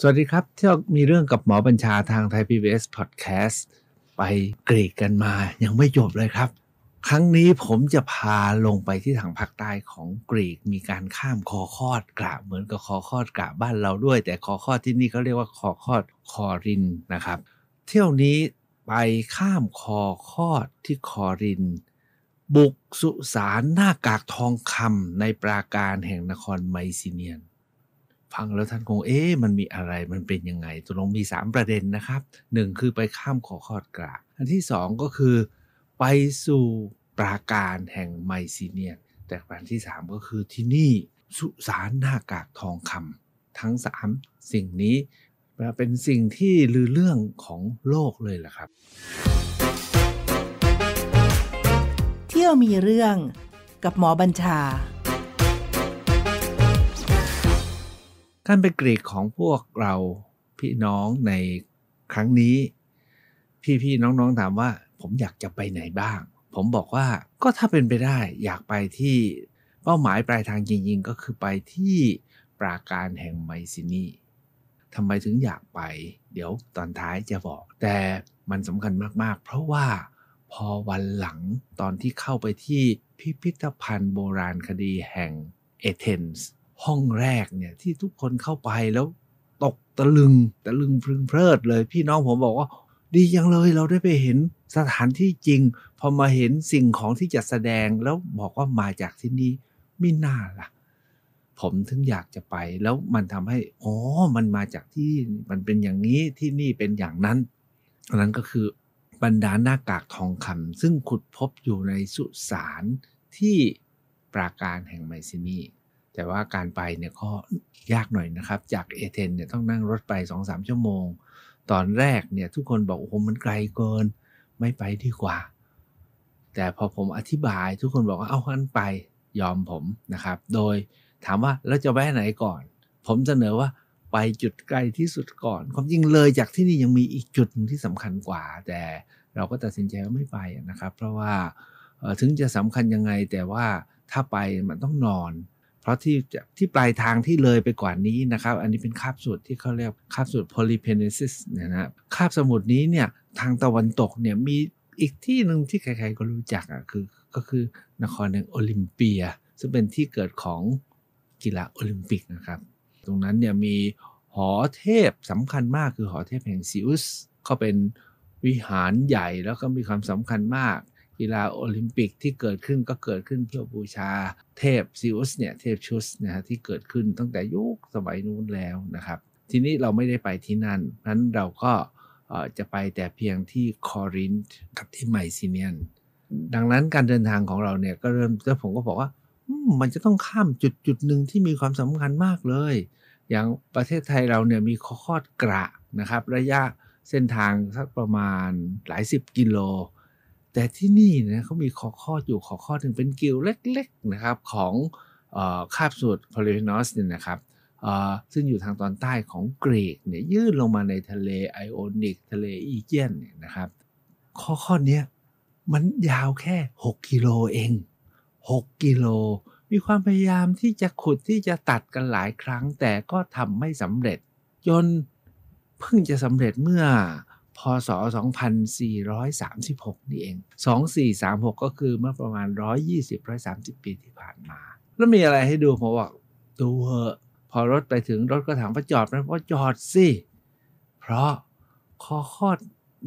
สวัสดีครับที่มีเรื่องกับหมอบัญชาทางไทยพีีเอสพอดแคสต์ไปกรีกกันมายังไม่จบเลยครับ ครั้งนี้ผมจะพาลงไปที่ทางภาคใต้ของกรีกมีการข้ามคอคอดกระเหมือนกับคอคอดกระบ้านเราด้วย แต่คอคอดที่นี่เขาเรียกว่าคอคอดคอรินนะครับ เที่ยวนี้ไปข้ามคอคอดที่คอริน บุกสุสานหน้ากากทองคำในปราการแห่งนครไมซีเนียนฟังแล้วท่านคง เอ๊ะมันมีอะไรมันเป็นยังไงตกลงมี3ประเด็นนะครับ 1 คือไปข้ามขอขอดกราอันที่2ก็คือไปสู่ปราการแห่งไมซีเนียแต่ประการที่ 3 ก็คือที่นี่สุสานหน้ากากทองคำทั้ง 3 สิ่งนี้เป็นสิ่งที่ลือเรื่องของโลกเลยล่ะครับ เที่ยวมีเรื่องกับหมอบัญชาการเป็นกรีกของพวกเราพี่น้องในครั้งนี้ พี่ๆน้องๆถามว่าผมอยากจะไปไหนบ้าง ผมบอกว่าก็ถ้าเป็นไปได้อยากไปที่เป้าหมายปลายทางจริงๆ ก็คือไปที่ปราการแห่งไมซินีทำไมถึงอยากไป เดี๋ยวตอนท้ายจะบอกแต่มันสำคัญมากๆ เพราะว่าพอวันหลังตอนที่เข้าไปที่พิพิธภัณฑ์โบราณคดีแห่งเอเธนส์ห้องแรกเนี่ยที่ทุกคนเข้าไปแล้ว ตกตะลึงตะลึงพลึงเพลิดเลยพี่น้องผมบอกว่าดียังเลย เราได้ไปเห็นสถานที่จริงพอมาเห็นสิ่งของที่จัดแสดงแล้วบอกว่ามาจากที่นี่ไม่น่าล่ะ ผมถึงอยากจะไปแล้วมันทำให้อ๋อมันมาจากที่มันเป็นอย่างนี้ที่นี่เป็นอย่างนั้นอันนั้นก็คือบรรดาหน้ากากทองคำซึ่งขุดพบอยู่ในสุสานที่ปราการแห่งไมซินีแต่ว่าการไปเนี่ยก็ยากหน่อยนะครับจากเอเธนเนี่ยต้องนั่งรถไป2อสชั่วโมง ตอนแรกเนี่ยทุกคนบอกโอ้โหมันไกลเกินไม่ไปดีกว่า แต่พอผมอธิบายทุกคนบอกว่าเอาขั้นไปยอมผมนะครับ โดยถามว่าแล้วจะแวะไหนก่อน ผมเสนอว่าไปจุดไกลที่สุดก่อนความจริงเลยจากที่นี่ยังมีอีกจุดที่สำคัญกว่า แต่เราก็ตัดสินใจว่าไม่ไปนะครับ เพราะว่าถึงจะสำคัญยังไงแต่ว่าถ้าไปมันต้องนอนเพราะที่ที่ปลายทางที่เลยไปกว่านี้นะครับ อันนี้เป็นคาบสูตรที่เขาเรียกคาบสูตร polypenesis เนี่ยนะคาบสมุทรนี้เนี่ยทางตะวันตกเนี่ยมีอีกที่หนึ่งที่ใครๆก็รู้จักอ่ะคือก็คือนครแห่งโอลิมเปีย ซึ่งเป็นที่เกิดของกีฬาโอลิมปิกนะครับ ตรงนั้นเนี่ยมีหอเทพสำคัญมากคือหอเทพแห่งซิอุสก็เป็นวิหารใหญ่แล้วก็มีความสำคัญมากกีฬาโอลิมปิกที่เกิดขึ้นก็เกิดขึ้นเพื่อบูชาเทพซิอุสเนี่ยเทพชุสนะฮะที่เกิดขึ้นตั้งแต่ยุคสมัยนู้นแล้วนะครับ ทีนี้เราไม่ได้ไปที่นั่นนั้นเราก็จะไปแต่เพียงที่คอรินธ์กับที่ไมซีเนียนดังนั้นการเดินทางของเราเนี่ยก็เริ่มแล้วผมก็บอกว่ามันจะต้องข้ามจุดจุดหนึ่งที่มีความสำคัญมากเลย อย่างประเทศไทยเราเนี่ย มีข้อคอดกระนะครับระยะเส้นทางสักประมาณหลายสิบกิโลแต่ที่นี่นะเขามีขอข้ออยู่ขอข้อหนึ่งเป็นกิลเล็กๆนะครับของคาบสูุรโพลีนอสเนี่ยนะครับซึ่งอยู่ทางตอนใต้ของกรีกเนี่ยยื่นลงมาในทะเล ไอโอนิก ทะเล อีเจียนเนี่ยนะครับ ข้อข้อนี้มันยาวแค่ 6 กิโลเอง 6กิโลมีความพยายามที่จะขุดที่จะตัดกันหลายครั้งแต่ก็ทำไม่สำเร็จจนเพิ่งจะสำเร็จเมื่อพศ 2436 นี่เอง 2436 ก็คือเมื่อประมาณ 120-130 ปีที่ผ่านมา แล้วมีอะไรให้ดูผมบอกดูเหอะ พอรถไปถึงรถก็ถามว่าจอดไหมว่าจอดสิเพราะคอคอด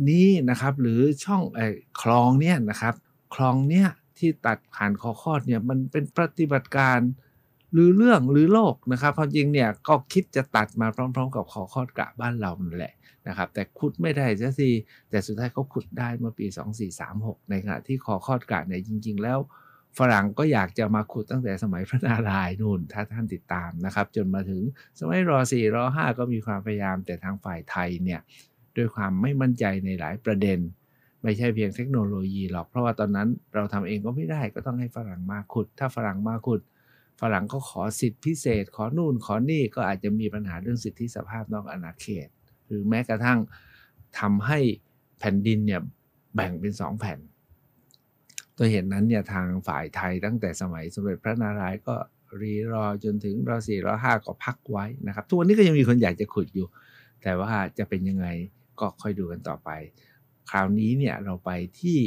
นี้นะครับหรือช่องไอ้คลองเนี่ยนะครับคลองเนี่ยที่ตัดผ่านคอคอดเนี่ยมันเป็นปฏิบัติการหรือเรื่องหรือโลกนะครับเพราะจริงเนี่ยก็คิดจะตัดมาพร้อมๆ กับขอคอดกะบ้านเรานั่นแหละนะครับแต่ขุดไม่ได้ซะที แต่สุดท้ายเขาขุดได้เมื่อปี 2436ในขณะที่คอคอดกาดเนี่ยจริงๆ แล้ว ฝรั่งก็อยากจะมาขุดตั้งแต่สมัยพระนารายณ์นู่นถ้าท่านติดตามนะครับจนมาถึงสมัยรอสี่รอห้าก็มีความพยายามแต่ทางฝ่ายไทยเนี่ยด้วยความไม่มั่นใจในหลายประเด็น ไม่ใช่เพียงเทคโนโลยีหรอกเพราะว่าตอนนั้นเราทำเองก็ไม่ได้ก็ต้องให้ฝรั่งมาขุด ถ้าฝรั่งมาขุด ฝรั่งก็ขอสิทธิพิเศษขอนู่นขอนี่ก็อาจจะมีปัญหาเรื่องสิทธิสภาพนอกอาณาเขตหรือแม้กระทั่งทำให้แผ่นดินเนี่ย แบ่งเป็นสองแผ่น ตัวเหตุนนั้นเนี่ย ทางฝ่ายไทยตั้งแต่สมัยสมเด็จพระนารายณ์ก็รีรอจนถึงรอสี่รอห้าก็พักไว้นะครับ ทุกวันนี้ก็ยังมีคนอยากจะขุดอยู่ แต่ว่าจะเป็นยังไงก็ค่อยดูกันต่อไป คราวนี้เนี่ย เราไปที่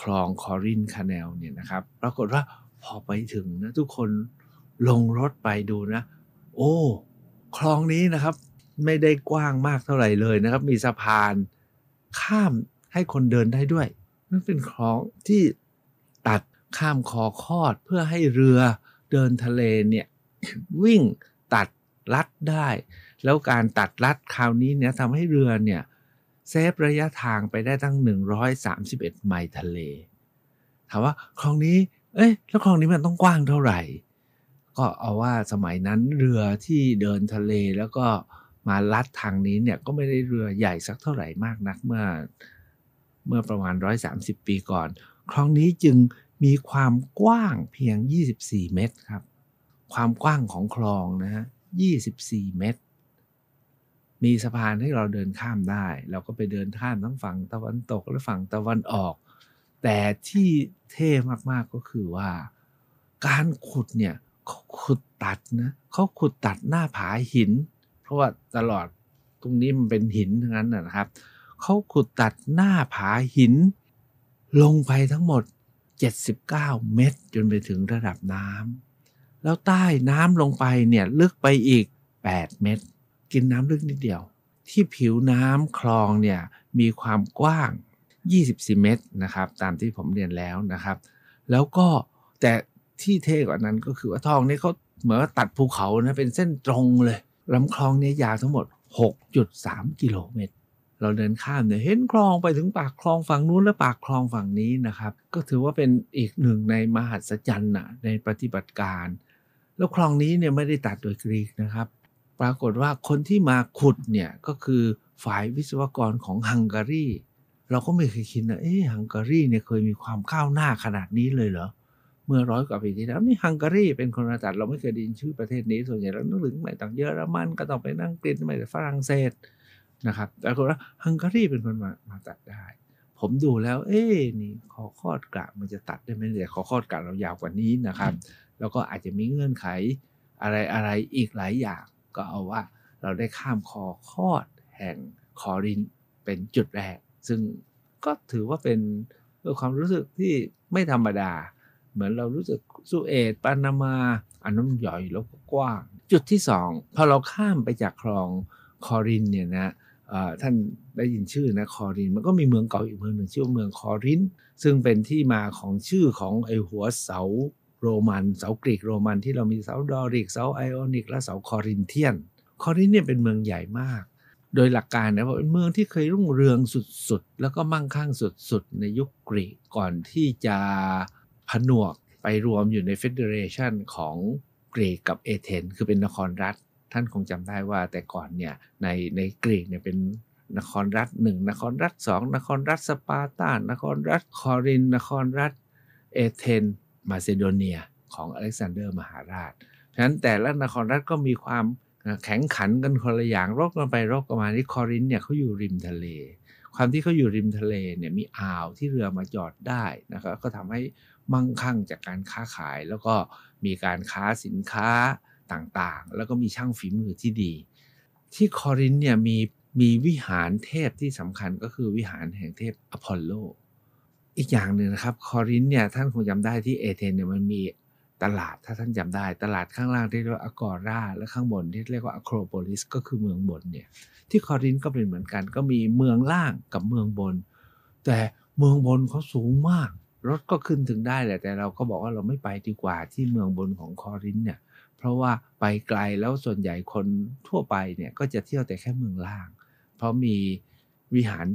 คลองคอรินคาแนลเนี่ยนะครับปรากฏว่าพอไปถึงนะทุกคนลงรถไปดูนะ โอ้คลองนี้นะครับไม่ได้กว้างมากเท่าไหร่เลยนะครับ มีสะพานข้ามให้คนเดินได้ด้วยนั่นเป็นคลองที่ตัดข้ามคอคอดเพื่อให้เรือเดินทะเลเนี่ย วิ่งตัดลัดได้ แล้วการตัดลัดคราวนี้เนี่ยทำให้เรือเนี่ยเซฟระยะทางไปได้ตั้ง 131ไมล์ทะเลถามว่าคลองนี้เอ้ยแล้วคลองนี้มันต้องกว้างเท่าไหร่ ก็เอาว่าสมัยนั้นเรือที่เดินทะเลแล้วก็มาลัดทางนี้เนี่ยก็ไม่ได้เรือใหญ่สักเท่าไหร่มากนักเมื่อ เมื่อประมาณ 130 ปีก่อนคลองนี้จึงมีความกว้างเพียง 24 เมตรครับ ความกว้างของคลองนะฮะ24 เมตร มีสะพานให้เราเดินข้ามได้ เราก็ไปเดินข้ามทั้งฝั่งตะวันตกและฝั่งตะวันออก แต่ที่เท่มากๆก็คือว่าการขุดเนี่ยเขาขุดตัดนะเขาขุดตัดหน้าผาหินราะว่าตลอดตรงนี้มันเป็นหินทั้งนั้นนะครับเขาขุดตัดหน้าผาหินลงไปทั้งหมด 79 เมตร จนไปถึงระดับน้ำแล้วใต้น้ำลงไปเนี่ยลึกไปอีก 8 เมตร กินน้ำลึกนิดเดียว ที่ผิวน้ำคลองเนี่ยมีความกว้าง 24 เมตรนะครับ ตามที่ผมเรียนแล้วนะครับ แล้วก็แต่ที่เท่กว่านั้นก็คือว่าทองนี่เขาเหมือนตัดภูเขานะเป็นเส้นตรงเลยลำคลองเนี่ยยาวทั้งหมด 6.3 กิโลเมตร เราเดินข้ามเนี่ยเห็นคลองไปถึงปากคลองฝั่งนู้นและปากคลองฝั่งนี้นะครับ ก็ถือว่าเป็นอีกหนึ่งในมหัศจรรย์นะในปฏิบัติการ แล้วคลองนี้เนี่ยไม่ได้ตัดโดยกรีกนะครับ ปรากฏว่าคนที่มาขุดเนี่ยก็คือฝ่ายวิศวกรของฮังการี เราก็ไม่เคยคิดนะเอ๊ะฮังการีเนี่ยเคยมีความก้าวหน้าขนาดนี้เลยเหรอเมื่อร้อยกว่าปีที่แล้วนี่ฮังการีเป็นคนจัดเราไม่เคยได้ยินชื่อประเทศนี้ส่วนใหญ่เรานึกถึงไม่ต่างเยอรมันก็ต้องไปนั่งกรีนไม่แต่ฝรั่งเศสนะครับแต่ก็ว่าฮังการีเป็นคนมามาตัดได้ ผมดูแล้วเอ๊นี่ขอคอดกะมันจะตัดได้ไหมแต่ขอคอดกะเรายาวกว่านี้นะครับ แล้วก็อาจจะมีเงื่อนไขอะไรอะไรอีกหลายอย่างก็เอาว่า เราได้ข้ามคอคอดแห่งคอรินเป็นจุดแรก ซึ่งก็ถือว่าเป็นความรู้สึกที่ไม่ธรรมดาเหมือนเรารู้สึกสุเอตปานามาอันนั้นใหญ่แล้วก็กว้าง จุดที่สองพอเราข้ามไปจากคลองคอรินเนี่ยนะท่านได้ยินชื่อนะคอรินมันก็มีเมืองเก่าอีกเมืองหนึ่งชื่อเมืองคอรินซึ่งเป็นที่มาของชื่อของไอหัวเสาโรมัน เสากรีกโรมันที่เรามีเสาดอริกเสาไอออนิก และเสาคอรินเทียน คอรินเนี่ยเป็นเมืองใหญ่มาก โดยหลักการนะว่าเป็นเมืองที่เคยรุ่งเรืองสุดๆแล้วก็มั่งคั่งสุดๆ ในยุคกรีกก่อนที่จะผนวก ไปรวมอยู่ในเฟเดเรชันของกรีกกับเอเธนคือเป็นนครรัฐท่านคงจำได้ว่าแต่ก่อนเนี่ยในในกรีกเนี่ยเป็นนครรัฐหนึ่ง นครรัฐสองนครรัฐสปาร์ตา นครรัฐ คอรินนครรัฐเอเธนมาซิโดเนีย ของอเล็กซานเดอร์มหาราชฉะนั้นแต่ละนครรัฐก็มีความแข็งขันกันคนละอย่างรบกันไปรบกันมาที่คอรินเนี่ยเขาอยู่ริมทะเล ความที่เขาอยู่ริมทะเลเนี่ยมีอ่าวที่เรือมาจอดได้นะครับก็ทำให้มั่งคั่งจากการค้าขายแล้วก็มีการค้าสินค้าต่างๆ แล้วก็มีช่างฝีมือที่ดี ที่คอรินเนี่ยมี มีวิหารเทพที่สำคัญก็คือวิหารแห่งเทพอพอลโลอีกอย่างหนึ่งนะครับคอรินเนี่ยท่านคงจำได้ที่เอเธนเนี่ยมันมีตลาดถ้าท่านจำได้ ตลาดข้างล่างที่เรียกว่าอกอราและข้างบนที่เรียกว่าอะโครโพลิสก็คือเมืองบนเนี่ยที่คอรินก็เป็นเหมือนกันก็มีเมืองล่างกับเมืองบน แต่เมืองบนเขาสูงมากรถก็ขึ้นถึงได้แหละ แต่เราก็บอกว่าเราไม่ไปดีกว่าที่เมืองบนของคอรินเนี่ย เพราะว่าไปไกลแล้วส่วนใหญ่คนทั่วไปเนี่ยก็จะเที่ยวแต่แค่เมืองล่าง เพราะมีวิหาร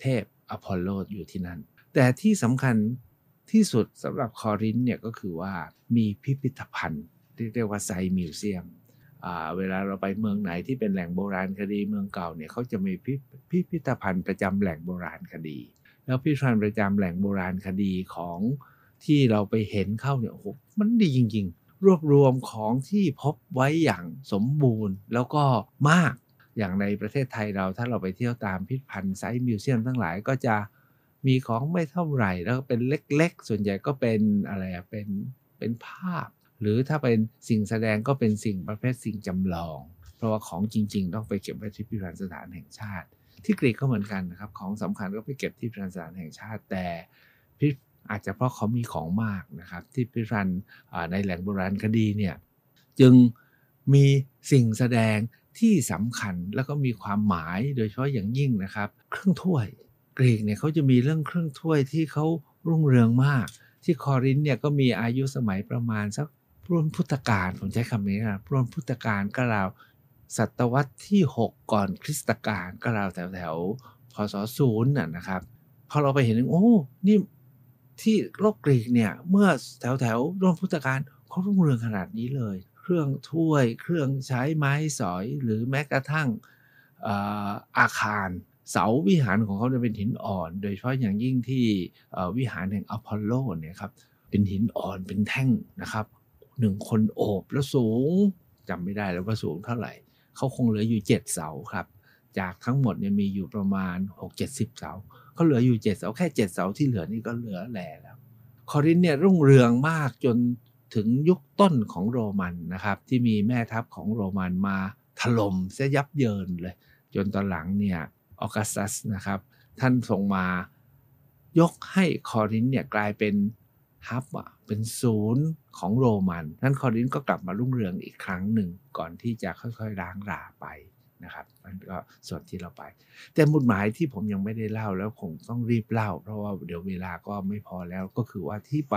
เทพอพอลโลอยู่ที่นั่น แต่ที่สำคัญที่สุดสำหรับคอรินเนี่ยก็คือว่ามีพิพิธภัณฑ์ที่เรียกว่าไซมิวเซียม เวลาเราไปเมืองไหนที่เป็นแหล่งโบราณคดี เมืองเก่าเนี่ยเขาจะมีพิพิธภัณฑ์ประจำแหล่งโบราณคดีแล้วพิพิธภัณฑ์ประจำแหล่งโบราณคดีของที่เราไปเห็นเข้าเนี่ยโอ้โหมันดีจริง ๆ รวบรวมของที่พบไว้อย่างสมบูรณ์ แล้วก็มากอย่างในประเทศไทยเราถ้าเราไปเที่ยวตามพิพิธภัณฑ์ไซต์มิวเซียมทั้งหลายก็จะมีของไม่เท่าไหร่แล้วเป็นเล็ก ๆ ส่วนใหญ่ก็เป็นอะไรเป็นเป็นภาพ หรือถ้าเป็นสิ่งแสดงก็เป็นสิ่งประเภทสิ่งจำลอง เพราะว่าของจริง ๆ ต้องไปเก็บไว้ที่พิพิธภัณฑ์สถานแห่งชาติที่กรีกก็เหมือนกันนะครับ ของสำคัญก็ไปเก็บที่พิพิธภัณฑ์แห่งชาติแต่ พิอาจจะเพราะเขามีของมากนะครับ ที่พิพิธภัณฑ์ในแหล่งโบราณคดีเนี่ยจึงมีสิ่งแสดงที่สำคัญแล้วก็มีความหมายโดยเฉพาะอย่างยิ่งนะครับ เครื่องถ้วย กรีกเนี่ยเขาจะมีเรื่องเครื่องถ้วยที่เขารุ่งเรืองมาก ที่คอรินเนี่ยก็มีอายุสมัยประมาณสักรุ่นพุทธกาลผมใช้คำนี้นะรุ่นพุทธกาลก็ราวศตวรรษที่ 6ก่อนคริสตกาลก็ราวแถวแถวพศศูนย์น่ะนะครับพอเราไปเห็นโอ้นี่ที่โลกกรีกเนี่ยเมื่อแถวแถวร่วมพุทธกาลเขารุ่งเรืองขนาดนี้เลย เครื่องถ้วยเครื่องใช้ไม้สอย หรือแม้กระทั่งอาคารเสาวิหารของเขาจะเป็นหินอ่อน โดยเฉพาะอย่างยิ่งที่วิหารแห่งอพอลโลเนี่ยครับเป็นหินอ่อนเป็นแท่งนะครับหนึ่งคนโอบแล้วสูงจำไม่ได้แล้วว่าสูงเท่าไหร่เขาคงเหลืออยู่7เสาครับ จากทั้งหมดเนี่ยมีอยู่ประมาณ 6 70เสาเขาเหลืออยู่7เสาแค่7เสาที่เหลือนี่ก็เหลือแหล่แล้ว คอรินเนี่ยรุ่งเรืองมากจนถึงยุคต้นของโรมันนะครับที่มีแม่ทัพของโรมันมาถล่มเสียยับเยินเลย จนตอนหลังเนี่ยออกัสซัสนะครับ ท่านส่งมายกให้คอรินเนี่ยกลายเป็นฮับอะเป็นศูนย์ของโรมัน นั้นคอรินก็กลับมารุ่งเรืองอีกครั้งหนึ่งก่อนที่จะค่อยๆล้างราไปนะครับมันก็ส่วนที่เราไป แต่มุดหมายที่ผมยังไม่ได้เล่าแล้วคงต้องรีบเล่าเพราะว่าเดี๋ยวเวลาก็ไม่พอแล้วก็คือว่าที่ไป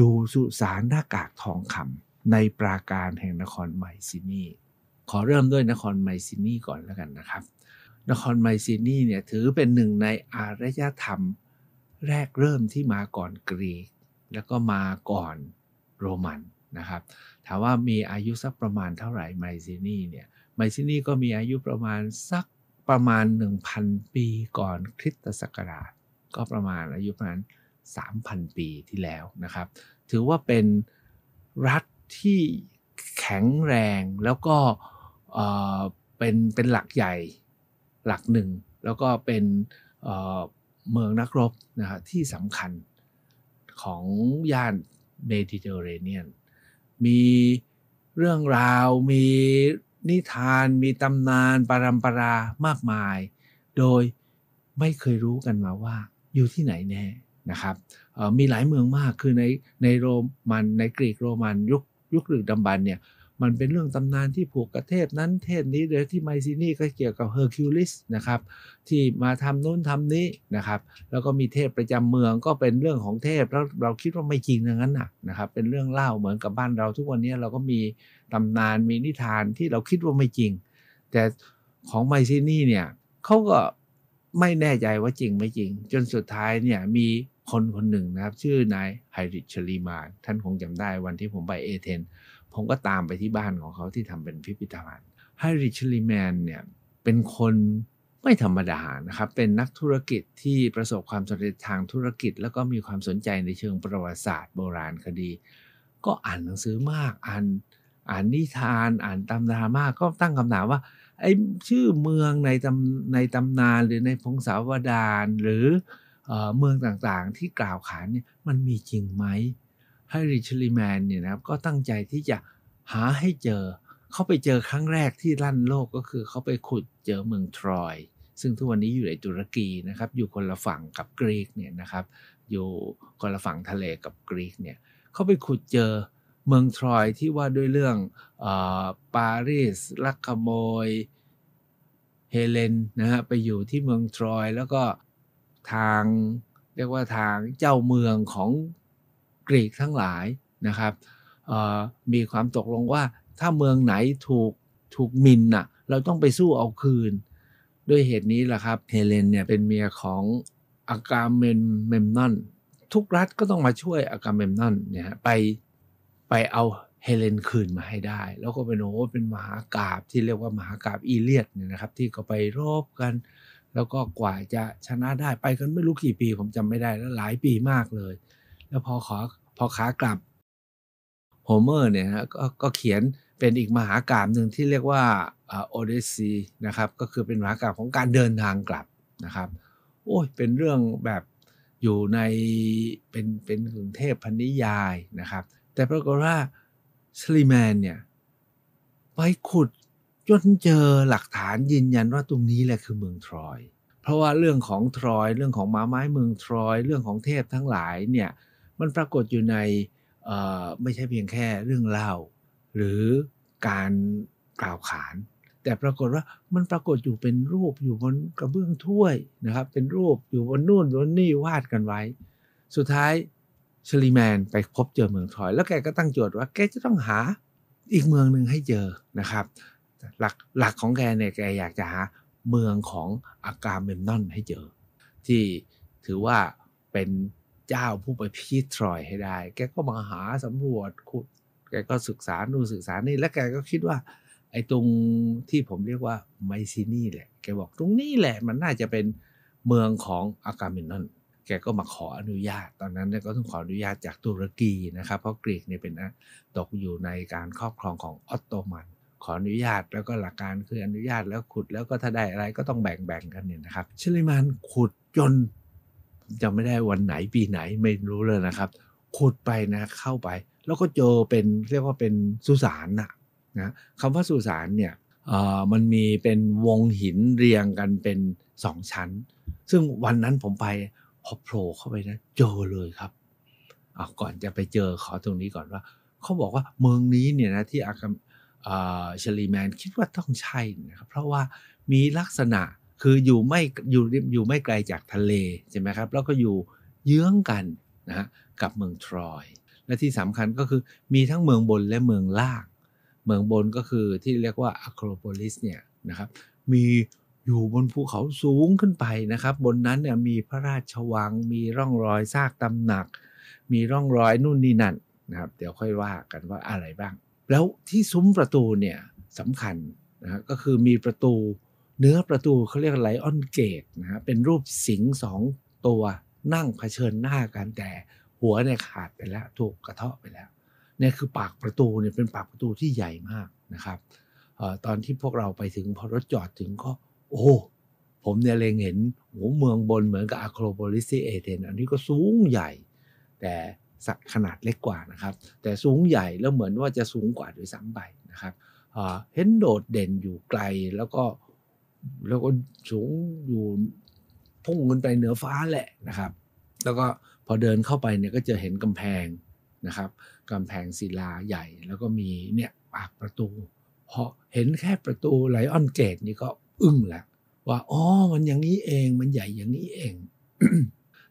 ดูสุสานหน้ากากทองคำในปราการแห่งนครไมซินีขอเริ่มด้วยนครไมซินีก่อนแล้วกันนะครับ นครไมซินีเนี่ยถือเป็นหนึ่งในอารยธรรมแรกเริ่มที่มาก่อนกรีกแล้วก็มาก่อนโรมันนะครับถามว่ามีอายุสักประมาณเท่าไหร่ไมซินีเนี่ยไมซินีก็มีอายุประมาณสักประมาณ 1,000 ปีก่อนคริสตศักราช ก็ประมาณอายุประมาณ 3,000 ปีที่แล้วนะครับถือว่าเป็นรัฐที่แข็งแรงแล้วก็เป็น เป็นหลักใหญ่หลักหนึ่ง แล้วก็เป็นเมืองนักรบนะับที่สำคัญของย่านเมดิเตอร์เรเนียนมีเรื่องราว มีนิทานมีตำนานปรมปรามากมาย โดยไม่เคยรู้กันมาว่าอยู่ที่ไหนแน่นะครับ มีหลายเมืองมากคือในในโรมัน ในกรีกโรมัน ยุคยุคหรือดำบันเนี่ยมันเป็นเรื่องตำนานที่ผูกกับเทพนั้นเทพนี้เดยที่ไมซินี่ก็เกี่ยวกับเฮอร์คิวลิสนะครับที่มาทำนู้นทำนี้นะครับแล้วก็มีเทพประจำเมืองก็เป็นเรื่องของเทพ แล้วเราคิดว่าไม่จริงอย่างนั้นนะนะครับ เป็นเรื่องเล่าเหมือนกับบ้านเราทุกวันนี้เราก็มีตำนานมีนิทานที่เราคิดว่าไม่จริง แต่ของไมซินี่เนี่ยเขาก็ไม่แน่ใจว่าจริงไม่จริง จนสุดท้ายเนี่ยมีคนคนหนึ่งนะครับชื่อนายไฮริชลีมานท่านคงจำได้วันที่ผมไปเอเธนผมก็ตามไปที่บ้านของเขาที่ทำเป็นพิพิธภัณฑ์ให้ริชลีแมนเนี่ยเป็นคนไม่ธรรมดานะครับเป็นนักธุรกิจที่ประสบความสำเร็จทางธุรกิจ แล้วก็มีความสนใจในเชิงประวัติศาสตร์โบราณคดี ก็อ่านหนังสือมากอ่านอ่านนิทานอ่านตำนานมากก็ตั้งคำถามว่าไอ้ชื่อเมืองในตำในตำนานหรือในพงศาวดารหรือเมืองต่างๆที่กล่าวขานเนี่ยมันมีจริงไหมให้ริชลีแมนเนี่ยนะครับก็ตั้งใจที่จะหาให้เจอเขาไปเจอครั้งแรกที่ลั่นโลกก็คือเขาไปขุดเจอเมืองทรอยซึ่งทุกวันนี้อยู่ในตุรกีนะครับอยู่คนละฝั่งกับกรีกเนี่ยนะครับอยู่คนละฝั่งทะเลกับกรีกเนี่ยเขาไปขุดเจอเมืองทรอยที่ว่าด้วยเรื่องอปารีสลักขโมยเฮเลนนะฮะไปอยู่ที่เมืองทรอยแล้วก็ทางเรียกว่าทางเจ้าเมืองของกรีกทั้งหลายนะครับมีความตกลงว่า ถ้าเมืองไหนถูกถูกมินน่ะเราต้องไปสู้เอาคืน ด้วยเหตุนี้แหละครับเฮเลนเนี่ยเป็นเมียของอากาเมนเมมนอนทุกรัฐก็ต้องมาช่วยอากาเมมนอนเนี่ยไปไปเอาเฮเลนคืนมาให้ได้ แล้วก็เป็นโอ้เป็นมหากราบที่เรียกว่ามหากราบอีเลียดเนี่ยนะครับที่ก็ไปรบกัน แล้วก็กว่าจะชนะได้ไปกันไม่รู้กี่ปีผมจำไม่ได้แล้วหลายปีมากเลยแล้วพอขอพอขากลับโฮเมอร์เนี่ยนะกก็เขียนเป็นอีกมหากราบหนึ่งที่เรียกว่าโอเดซีนะครับก็คือเป็นมหากราบของการเดินทางกลับนะครับโอ้ยเป็นเรื่องแบบอยู่ในเป็นเป็นกรุงเทพพันนิยายนะครับ แต่ปรากฏว่าสลีแมนเนี่ยไปขุดจนเจอหลักฐานยืนยันว่าตรงนี้แหละคือเมืองทรอยเพราะว่าเรื่องของทรอยเรื่องของม้าไม้เมืองทรอยเรื่องของเทพทั้งหลายเนี่ยมันปรากฏอยู่ในไม่ใช่เพียงแค่เรื่องเล่า หรือการกล่าวขาน แต่ปรากฏว่ามันปรากฏอยู่เป็นรูปอยู่บนกระเบื้องถ้วยนะครับ เป็นรูปอยู่บนนู่นบนนี่วาดกันไว้ สุดท้ายชลีแมนไปพบเจอเมืองทรอย แล้วแกก็ตั้งโจทย์ว่าแกจะต้องหาอีกเมืองหนึ่งให้เจอนะครับ หลักหลักของแกเนี่ยแกอยากจะหาเมืองของอากาเมมนอนให้เจอ ที่ถือว่าเป็นเจ้าผู้ไปพิทรอยให้ได้ แกก็มาหาสำรวจขุด แกก็ศึกษาดูศึกษานี่ แล้วแกก็คิดว่าไอ้ตรงที่ผมเรียกว่าไมซินี่แหละ แกบอกตรงนี้แหละ มันน่าจะเป็นเมืองของอากาเมนนอนแกก็มาขออนุญาต ตอนนั้นก็ต้องขออนุญาตจากตุรกีนะครับ เพราะกรีกเนี่ยเป็นตกอยู่ในการครอบครองของออตโตมัน ขออนุญาตแล้วก็หลักการคืออนุญาตแล้วขุดแล้วก็ถ้าได้อะไรก็ต้องแบ่งแบ่งกันเนี่ยนะครับชลิมานขุดจนจำไม่ได้วันไหนปีไหนไม่รู้เลยนะครับขุดไปนะเข้าไป แล้วก็เจอเป็นเรียกว่าเป็นสุสานนะนะคำว่าสุสานเนี่ยมันมีเป็นวงหินเรียงกันเป็นสองชั้น ซึ่งวันนั้นผมไปพอโผล่เข้าไปนะเจอเลยครับอาก่อนจะไปเจอขอตรงนี้ก่อนว่าเขาบอกว่าเมืองนี้เนี่ยนะที่อากัมเชลีแมนคิดว่าต้องใช่นะครับ เพราะว่ามีลักษณะคืออยู่ไม่อยู่อยู่ไม่ไกลจากทะเลใช่ไหมครับ แล้วก็อยู่เยื้องกันนะฮะกับเมืองทรอย และที่สำคัญก็คือมีทั้งเมืองบนและเมืองล่าง เมืองบนก็คือที่เรียกว่าอะโครโพลิสเนี่ยนะครับมีอยู่บนภูเขาสูงขึ้นไปนะครับบนนั้นเนี่ยมีพระราชวัง มีร่องรอยซากตำหนัก มีร่องรอยนู่นนี่นั่นนะครับเดี๋ยวค่อยว่ากันว่าอะไรบ้าง แล้วที่ซุ้มประตูเนี่ยสำคัญนะก็คือมีประตูเนื้อประตูเขาเรียกไลออนเกตนะฮะเป็นรูปสิงสองตัวนั่งเผชิญหน้ากันแต่หัวเนี่ยขาดไปแล้วถูกกระเทาะไปแล้วเนี่ยคือปากประตูเนี่ยเป็นปากประตูที่ใหญ่มากนะครับออตอนที่พวกเราไปถึงพอรถจอดถึงก็โอ้ผมเนี่ยเลยงเห็นโอ้เมืองบนเหมือนกับอะโครโพลิสเอเทนอันนี้ก็สูงใหญ่แต่ขนาดเล็กกว่านะครับ แต่สูงใหญ่แล้วเหมือนว่าจะสูงกว่าด้วยซ้ำไปนะครับเห็นโดดเด่นอยู่ไกลแล้วก็แล้วก็สูงอยู่พุ่งขึ้นไปเหนือฟ้าแหละนะครับ แล้วก็พอเดินเข้าไปเนี่ยก็จะเห็นกำแพงนะครับกำแพงศิลาใหญ่ แล้วก็มีเนี่ยปากประตูพอเห็นแค่ประตูไลออนเกตนี่ก็อึ้งแล้วว่าอ๋อมันอย่างนี้เองมันใหญ่อย่างนี้เอง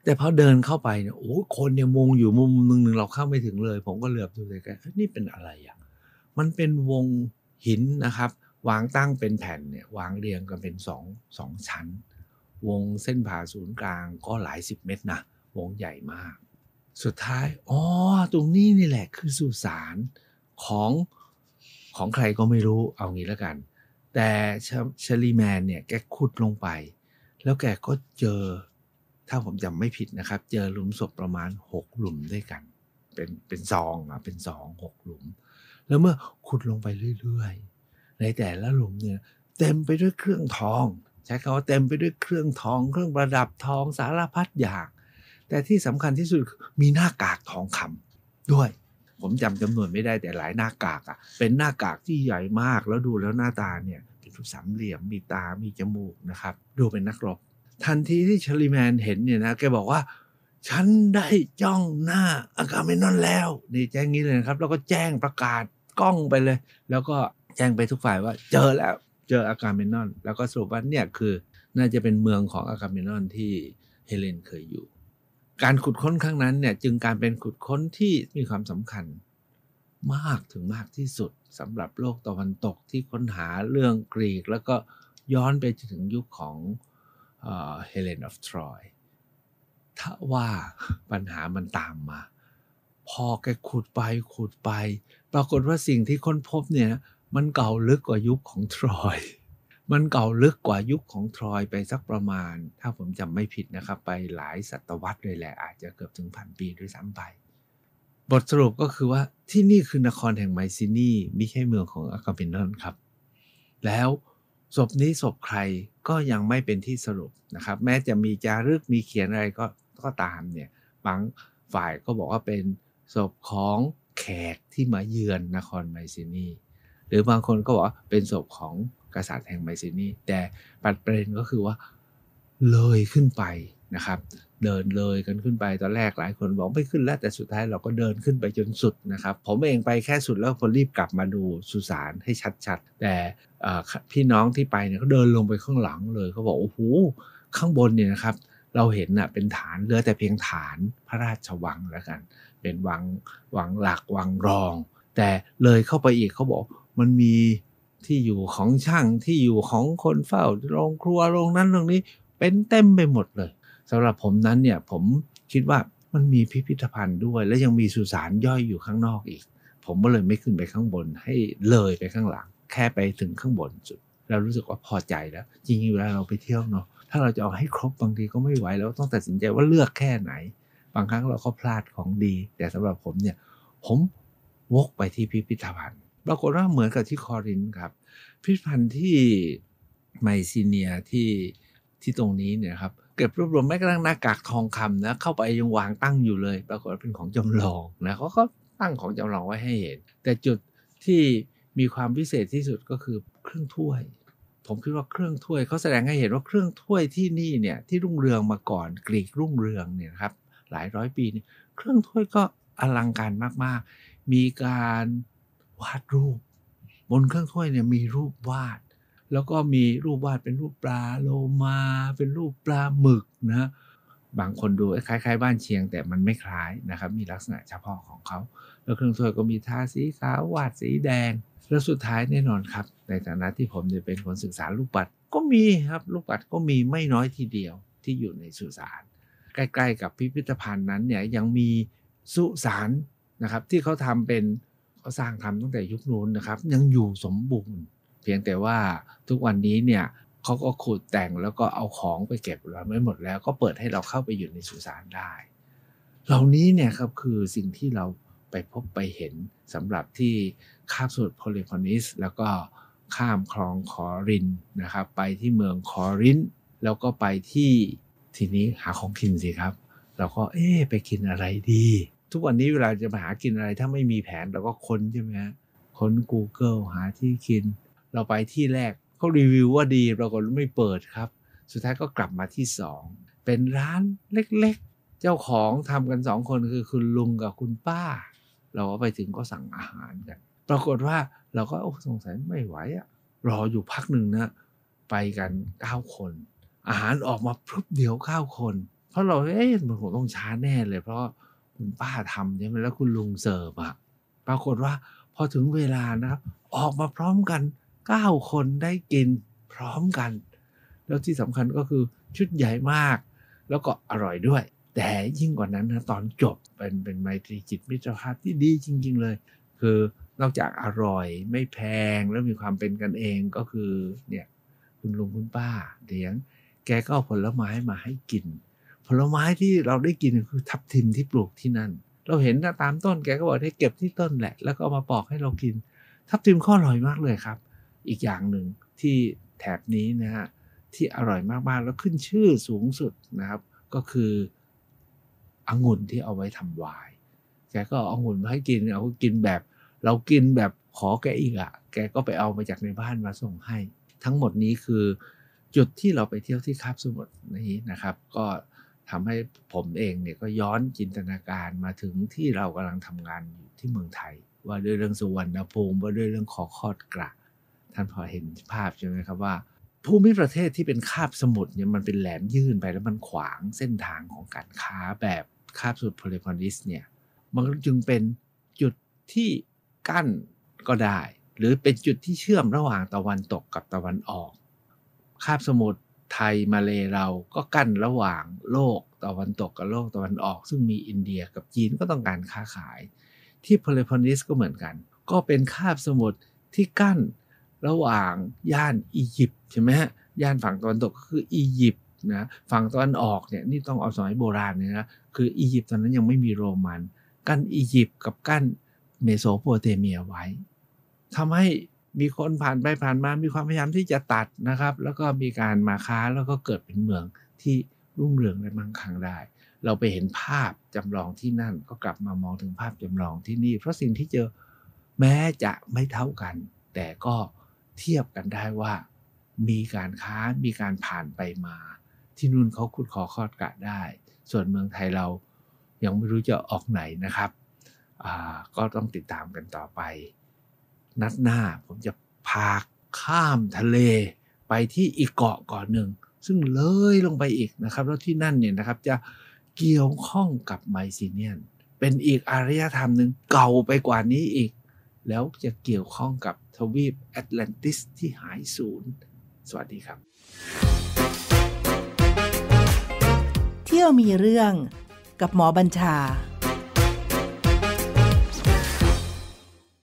แต่พอเดินเข้าไปเนี่ยโอ้คนเนี่ยมงอยู่มุมหนึ่งเราเข้าไม่ถึงเลย ผมก็เหลือบดูเลยกันนี่เป็นอะไรอ่ะมันเป็นวงหินนะครับวางตั้งเป็นแผ่นเนี่ยวางเรียงกันเป็นสองสองชั้น วงเส้นผ่าศูนย์กลางก็หลายสิบเมตรนะ วงใหญ่มาก สุดท้าย อ๋อ ตรงนี้นี่แหละคือสุสานของของใครก็ไม่รู้เอางี้แล้วกัน แต่เชลีแมนเนี่ย แกขุดลงไป แล้วแกก็เจอ ถ้าผมจำไม่ผิดนะครับ เจอหลุมศพประมาณ 6 หลุมด้วยกัน เป็นเป็นซองอ่ะเป็นซองหกหลุม แล้วเมื่อขุดลงไปเรื่อยๆในแต่ละหลุมเนี่ยเต็มไปด้วยเครื่องทอง ใช้คำว่าเต็มไปด้วยเครื่องทอง เครื่องประดับทองสารพัดอย่าง แต่ที่สำคัญที่สุด มีหน้ากากทองคำ ด้วย ผมจำจำนวนไม่ได้แต่หลายหน้ากากอะ่ะเป็นหน้ากากที่ใหญ่มาก แล้วดูแล้วหน้าตาเนี่ยเป็นรูปสามเหลี่ยมมีตามีจมูกนะครับ ดูเป็นนักรบ ทันทีที่ชลิแมนเห็นเนี่ยนะแกบอกว่า ฉันได้จ้องหน้าอากาเมนอนแล้ว นี่แจ้งนี้เลยนะครับแล้วก็แจ้งประกาศกล้องไปเลย แล้วก็แจ้งไปทุกฝ่ายว่าเจอแล้วเจออากาเมนอน แล้วก็สรุปว่าเนี่ยคือน่าจะเป็นเมืองของอากาเมนอนที่เฮเลนเคยอยู่ การขุดค้นครั้งนั้นเนี่ยจึงการเป็นขุดค้นที่มีความสำคัญมากถึงมากที่สุดสำหรับโลกตะวันตกที่ค้นหาเรื่องกรีก แล้วก็ย้อนไปถึงยุคของเฮเลนออฟทรอยถ้าว่าปัญหามันตามมา พอแกขุดไปขุดไป ปรากฏว่าสิ่งที่ค้นพบเนี่ยมันเก่าลึกกว่ายุคของทรอย มันเก่าลึกกว่ายุคของทรอยไปสักประมาณ ถ้าผมจำไม่ผิดนะครับ ไปหลายศตวรรษเลยแหละ อาจจะเกือบถึงพันปีด้วยซ้ำไป บทสรุปก็คือว่าที่นี่คือนครแห่งไมซินีไม่ใช่เมืองของอากาเมนนอนครับ แล้วศพนี้ศพใครก็ยังไม่เป็นที่สรุปนะครับ แม้จะมีจารึกมีเขียนอะไรก็ก็ตามเนี่ย บางฝ่ายก็บอกว่าเป็นศพของแขกที่มาเยือนนครไมซินีหรือบางคนก็บอกว่าเป็นศพของกษัตริย์แห่งไมซินี แต่ปัดประเด็นก็คือว่าเลยขึ้นไปนะครับ เดินเลยกันขึ้นไป ตอนแรกหลายคนบอกไม่ขึ้นแล้วแต่สุดท้ายเราก็เดินขึ้นไปจนสุดนะครับ ผมเองไปแค่สุดแล้วคนรีบกลับมาดูสุสานให้ชัดๆ แต่พี่น้องที่ไปเนี่ยเขาเดินลงไปข้างหลังเลยเขาบอกโอ้โหข้างบนเนี่ยนะครับ เราเห็นนะ่ะเป็นฐานเหลือแต่เพียงฐานพระราชวังแล้วกัน เป็นวังวังหลักวังรองแต่เลยเข้าไปอีกเขาบอกมันมีที่อยู่ของช่างที่อยู่ของคนเฝ้าโรงครัวโรงนั้นโรงนี้ เป็นเต็มไปหมดเลย สำหรับผมนั้นเนี่ยผมคิดว่ามันมีพิพิธภัณฑ์ด้วย และยังมีสุสานย่อยอยู่ข้างนอกอีก ผมก็เลยไม่ขึ้นไปข้างบน ให้เลยไปข้างหลัง แค่ไปถึงข้างบนสุดเรารู้สึกว่าพอใจแล้วจริงๆเวลาเราไปเที่ยวเนาะถ้าเราจะเอาให้ครบบางทีก็ไม่ไหวแล้วต้องตัดสินใจว่าเลือกแค่ไหน บางครั้งเราก็พลาดของดี แต่สำหรับผมเนี่ยผมวกไปที่พิพิธภัณฑ์ ปรากฏว่าเหมือนกับที่คอรินครับ พิพิธภัณฑ์ที่ไมซีเนียที่ที่ตรงนี้เนี่ยครับ เก็บรวบรวมแม้กระทั่งหน้ากากทองคำนะ เข้าไปยังวางตั้งอยู่เลย ปรากฏว่าเป็นของจำลองนะเขาก็ตั้งของจำลองไว้ให้เห็น แต่จุดที่มีความพิเศษที่สุดก็คือเครื่องถ้วย ผมคิดว่าเครื่องถ้วยเขาแสดงให้เห็นว่าเครื่องถ้วยที่นี่เนี่ยที่รุ่งเรืองมาก่อนกรีกรุ่งเรืองเนี่ยครับหลายร้อยปีเนี่ยเครื่องถ้วยก็อลังการมาก ๆมีการวาดรูป บนเครื่องถ้วยเนี่ยมีรูปวาด แล้วก็มีรูปวาดเป็นรูปปลาโลมาเป็นรูปปลาหมึกนะบางคนดูคล้ายๆ บ้านเชียง แต่มันไม่คล้ายนะครับมีลักษณะเฉพาะของเขา แล้วเครื่องถ้วยก็มีทาสีขาววาดสีแดง แล้วสุดท้ายแน่นอนครับ ในฐานะที่ผมเนี่ยเป็นคนศึกษาลูกปัดก็มีครับลูกปัดก็มีไม่น้อยทีเดียวที่อยู่ในสุสานใกล้ๆ กับพิพิธภัณฑ์นั้นเนี่ยยังมีสุสานนะครับที่เขาทำเป็นเขาสร้างทำตั้งแต่ยุคนู้นนะครับ ยังอยู่สมบูรณ์ เพียงแต่ว่าทุกวันนี้เนี่ยเขาก็ขุดแต่งแล้วก็เอาของไปเก็บเราไม่หมดแล้วก็เปิดให้เราเข้าไปอยู่ในสุสานได้ เหล่านี้เนี่ยครับคือสิ่งที่เราไปพบไปเห็นสำหรับที่ข้าศสุดโพลิคอนิส แล้วก็ข้ามคลองคอรินนะครับ ไปที่เมืองคอรินแล้วก็ไปที่ทีนี้หาของกินสิครับ เราก็เอ๊ไปกินอะไรดีทุกวันนี้เวลาจะมาหากินอะไรถ้าไม่มีแผน เราก็ค้นใช่ไหมฮะค้น Google หาที่กิน เราไปที่แรกเขารีวิวว่าดีปรากฏไม่เปิดครับ สุดท้ายก็กลับมาที่สองเป็นร้านเล็ก ๆ เจ้าของทำกันสองคนคือคุณลุงกับคุณป้า เราก็ไปถึงก็สั่งอาหารกันปรากฏว่าเราก็อ้สงสัยไม่ไหวอะรออยู่พักหนึ่งนะ ไปกัน 9 คน อาหารออกมาพรึบเดียว9คน เพราะเราเอ๊ะมันคงต้องช้าแน่เลยเพราะคุณป้าทำใช่ไหมแล้วคุณลุงเสิร์ฟอะปรากฏว่าพอถึงเวลานะครับออกมาพร้อมกันเก้าคนได้กินพร้อมกัน แล้วที่สำคัญก็คือชุดใหญ่มาก แล้วก็อร่อยด้วย แต่ยิ่งกว่านั้นนะตอนจบ เป็นเป็นไมตรีจิตมิตรภาพที่ดีจริง ๆเลย คือนอกจากอร่อยไม่แพงแล้วมีความเป็นกันเองก็คือเนี่ยคุณลุงคุณป้าเลี้ยงแกก็เอาผลไม้มาให้กินผลไม้ที่เราได้กิน คือ ทับทิมที่ปลูกที่นั่น เราเห็นตามต้นแกก็บอกให้เก็บที่ต้นแหละ แล้วก็มาปอกให้เรากิน ทับทิมข้ออร่อยมากเลยครับ อีกอย่างหนึ่งที่แถบนี้นะฮะที่อร่อยมากๆแล้วขึ้นชื่อสูงสุดนะครับ ก็คือองุ่นที่เอาไว้ทำวายแกก็เอาองุ่นมาให้กินเอากินแบบ เรากินแบบขอแกอีกอะ่ะ แกก็ไปเอามาจากในบ้านมาส่งให้ ทั้งหมดนี้คือจุดที่เราไปเที่ยวที่คาบสมุทรนี้นะครับก็ทำให้ผมเองเนี่ยก็ย้อนจินตนาการมาถึงที่เรากำลังทำงานอยู่ที่เมืองไทย ว่าด้วยเรื่องสุวรรณภูมิว่าด้วยเรื่องขอคอดกระ ท่านพอเห็นภาพใช่ไหมครับว่าภูมิประเทศที่เป็นคาบสมุทรเนี่ยมันเป็นแหลมยื่นไปแล้วมันขวางเส้นทางของการค้าแบบคาบสมุทรโพลิพอนิสเนี่ยมันจึงเป็นจุดที่กั้นก็ได้ หรือเป็นจุดที่เชื่อมระหว่างตะวันตกกับตะวันออก คาบสมุทรไทยมาเลเราก็กั้นระหว่างโลกตะวันตกกับโลกตะวันออก ซึ่งมีอินเดียกับจีนก็ต้องการค้าขาย ที่โพลพอนิสก็เหมือนกัน ก็เป็นคาบสมุทรที่กั้นระหว่างย่านอียิปต์ใช่ไหมฮะย่านฝั่งตะวันตกคืออียิปต์นะฝั่งตะวันออกเนี่ยนี่ต้องเอาสมัยโบราณเนี่ยนะคืออียิปต์ตอนนั้นยังไม่มีโรมันกั้นอียิปต์กับกั้นเมโสโปเตเมียไว้ทำให้มีคนผ่านไปผ่านมา มีความพยายามที่จะตัดนะครับ แล้วก็มีการมาค้าแล้วก็เกิดเป็นเมืองที่รุ่งเรืองในบางครั้งได้ เราไปเห็นภาพจำลองที่นั่นก็กลับมามองถึงภาพจำลองที่นี่ เพราะสิ่งที่เจอแม้จะไม่เท่ากัน แต่ก็เทียบกันได้ว่ามีการค้ามีการผ่านไปมา ที่นู่นเขาคุดขอคอดกะได้ ส่วนเมืองไทยเรายังไม่รู้จะออกไหนนะครับก็ต้องติดตามกันต่อไปนัดหน้าผมจะพาข้ามทะเลไปที่อีกเกาะเกาะหนึ่ง ซึ่งเลยลงไปอีกนะครับ แล้วที่นั่นเนี่ยนะครับจะเกี่ยวข้องกับไมซีเนียน เป็นอีกอารยธรรมหนึ่งเก่าไปกว่านี้อีก แล้วจะเกี่ยวข้องกับทวีปแอตแลนติสที่หายสูญสวัสดีครับ เที่ยวมีเรื่องกับหมอบัญชา